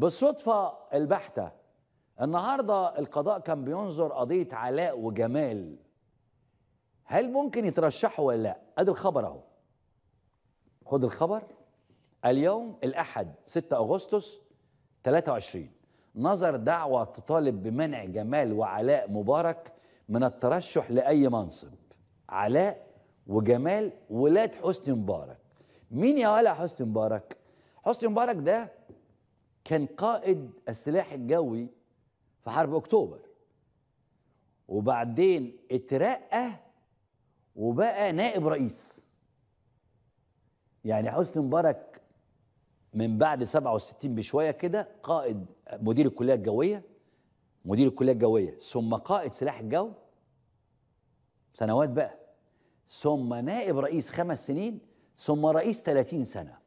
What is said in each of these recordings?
بالصدفة البحتة النهاردة القضاء كان بينظر قضية علاء وجمال هل ممكن يترشحوا ولا لا ادي الخبر اهو خد الخبر اليوم الاحد 6 اغسطس 23 نظر دعوة تطالب بمنع جمال وعلاء مبارك من الترشح لأي منصب علاء وجمال ولاد حسني مبارك مين يا ولا حسني مبارك حسني مبارك ده كان قائد السلاح الجوي في حرب اكتوبر وبعدين اترقى وبقى نائب رئيس يعني حسني مبارك من بعد 67 بشويه كده قائد مدير الكليه الجويه مدير الكليه الجويه ثم قائد سلاح الجو سنوات بقى ثم نائب رئيس خمس سنين ثم رئيس 30 سنه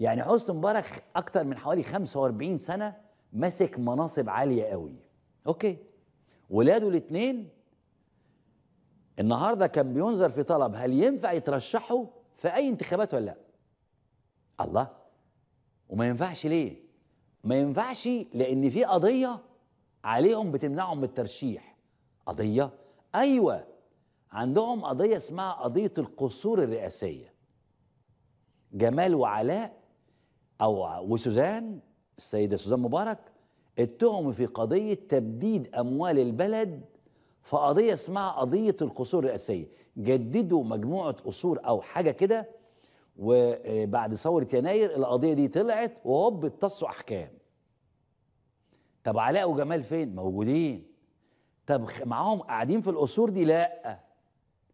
يعني حسني مبارك اكتر من حوالي 45 سنه ماسك مناصب عاليه قوي اوكي ولاده الاثنين النهارده كان بينظر في طلب هل ينفع يترشحوا في اي انتخابات ولا لا الله وما ينفعش ليه ما ينفعش لان في قضيه عليهم بتمنعهم من الترشيح قضيه ايوه عندهم قضيه اسمها قضيه القصور الرئاسيه جمال وعلاء او وسوزان السيده سوزان مبارك اتهموا في قضيه تبديد اموال البلد في قضيه اسمها قضيه القصور الرئاسيه جددوا مجموعه قصور او حاجه كده وبعد ثوره يناير القضيه دي طلعت وهوب اتصوا احكام طب علاء وجمال فين موجودين طب معاهم قاعدين في القصور دي لا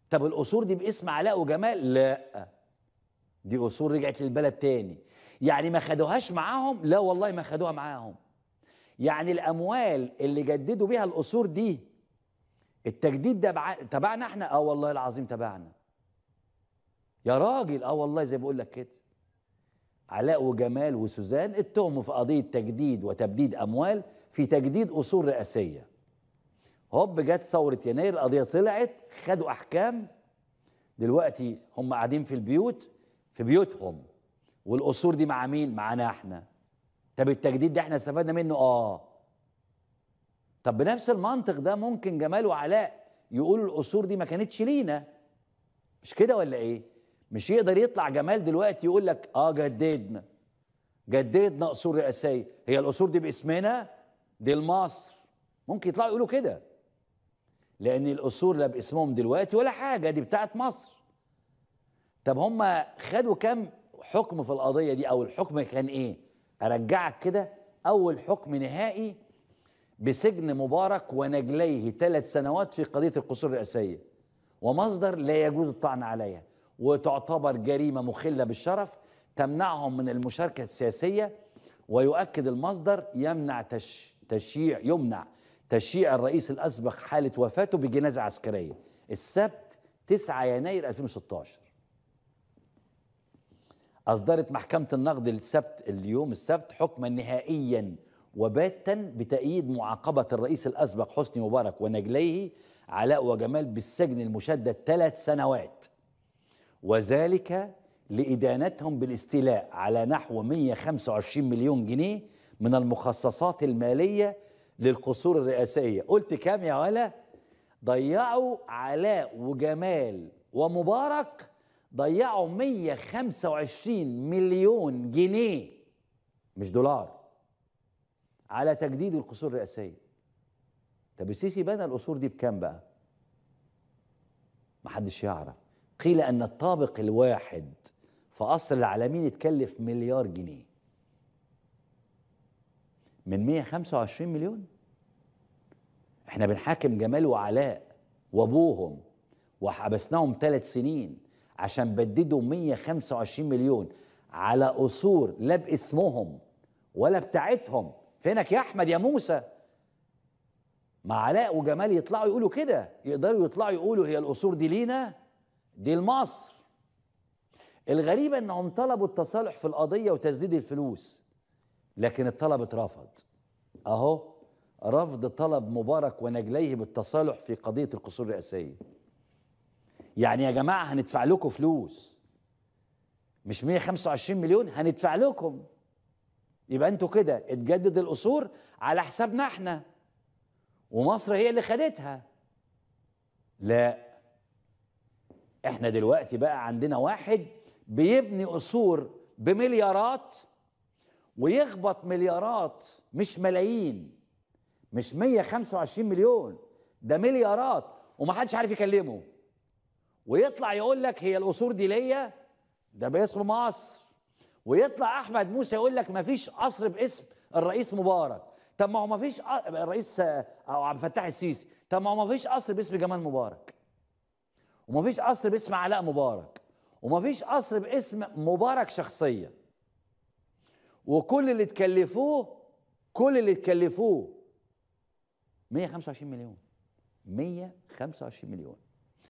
طب القصور دي باسم علاء وجمال لا دي قصور رجعت للبلد تاني يعني ما خدوهاش معاهم لا والله ما خدوها معاهم يعني الاموال اللي جددوا بيها القصور دي التجديد ده تبعنا احنا اه والله العظيم تبعنا يا راجل اه والله زي بقول لك كده علاء وجمال وسوزان اتهموا في قضيه تجديد وتبديد اموال في تجديد اصول رئاسيه هوب جت ثوره يناير القضيه طلعت خدوا احكام دلوقتي هم قاعدين في البيوت في بيوتهم والقصور دي مع مين معانا احنا طب التجديد ده احنا استفدنا منه اه طب بنفس المنطق ده ممكن جمال وعلاء يقولوا القصور دي ما كانتش لينا مش كده ولا ايه مش يقدر يطلع جمال دلوقتي يقول لك اه جددنا جددنا قصور رئاسيه هي القصور دي باسمنا دي لمصر ممكن يطلعوا يقولوا كده لان القصور لا باسمهم دلوقتي ولا حاجه دي بتاعت مصر طب هم خدوا كام حكم في القضيه دي او الحكم كان ايه ارجعك كده اول حكم نهائي بسجن مبارك ونجليه ثلاث سنوات في قضيه القصور الرئاسيه ومصدر لا يجوز الطعن عليها وتعتبر جريمه مخله بالشرف تمنعهم من المشاركه السياسيه ويؤكد المصدر يمنع تش تشييع يمنع تشييع الرئيس الاسبق حاله وفاته بجنازه عسكريه السبت 9 يناير 2016 أصدرت محكمة النقد السبت اليوم السبت حكما نهائيا وباتا بتأييد معاقبة الرئيس الأسبق حسني مبارك ونجليه علاء وجمال بالسجن المشدد ثلاث سنوات وذلك لإدانتهم بالاستيلاء على نحو 125 مليون جنيه من المخصصات المالية للقصور الرئاسية قلت كام يا ولا ضيعوا علاء وجمال ومبارك ضيعوا 125 مليون جنيه مش دولار على تجديد القصور الرئاسيه طب السيسي بنى القصور دي بكام بقى محدش يعرف قيل ان الطابق الواحد في قصر العالمين اتكلف مليار جنيه من 125 مليون احنا بنحاكم جمال وعلاء وابوهم وحبسناهم ثلاث سنين عشان بددوا 125 مليون على قصور لا باسمهم ولا بتاعتهم فينك يا احمد يا موسى مع علاء وجمال يطلعوا يقولوا كده يقدروا يطلعوا يقولوا هي القصور دي لينا دي لمصر الغريب انهم طلبوا التصالح في القضيه وتسديد الفلوس لكن الطلب اترفض اهو رفض طلب مبارك ونجليه بالتصالح في قضيه القصور الرئاسيه يعني يا جماعه هندفع لكم فلوس مش 125 مليون هندفع لكم يبقى انتوا كده اتجدد القصور على حسابنا احنا ومصر هي اللي خدتها لا احنا دلوقتي بقى عندنا واحد بيبني قصور بمليارات ويخبط مليارات مش ملايين مش 125 مليون ده مليارات ومحدش عارف يكلمه ويطلع يقول لك هي القصور دي ليا ده باسم مصر ويطلع احمد موسى يقول لك ما فيش قصر باسم الرئيس مبارك طب ما هو ما فيش الرئيس او عبد الفتاح السيسي طب ما هو ما فيش قصر باسم جمال مبارك وما فيش قصر باسم علاء مبارك وما فيش قصر باسم مبارك شخصيا وكل اللي تكلفوه كل اللي تكلفوه 125 مليون 125 مليون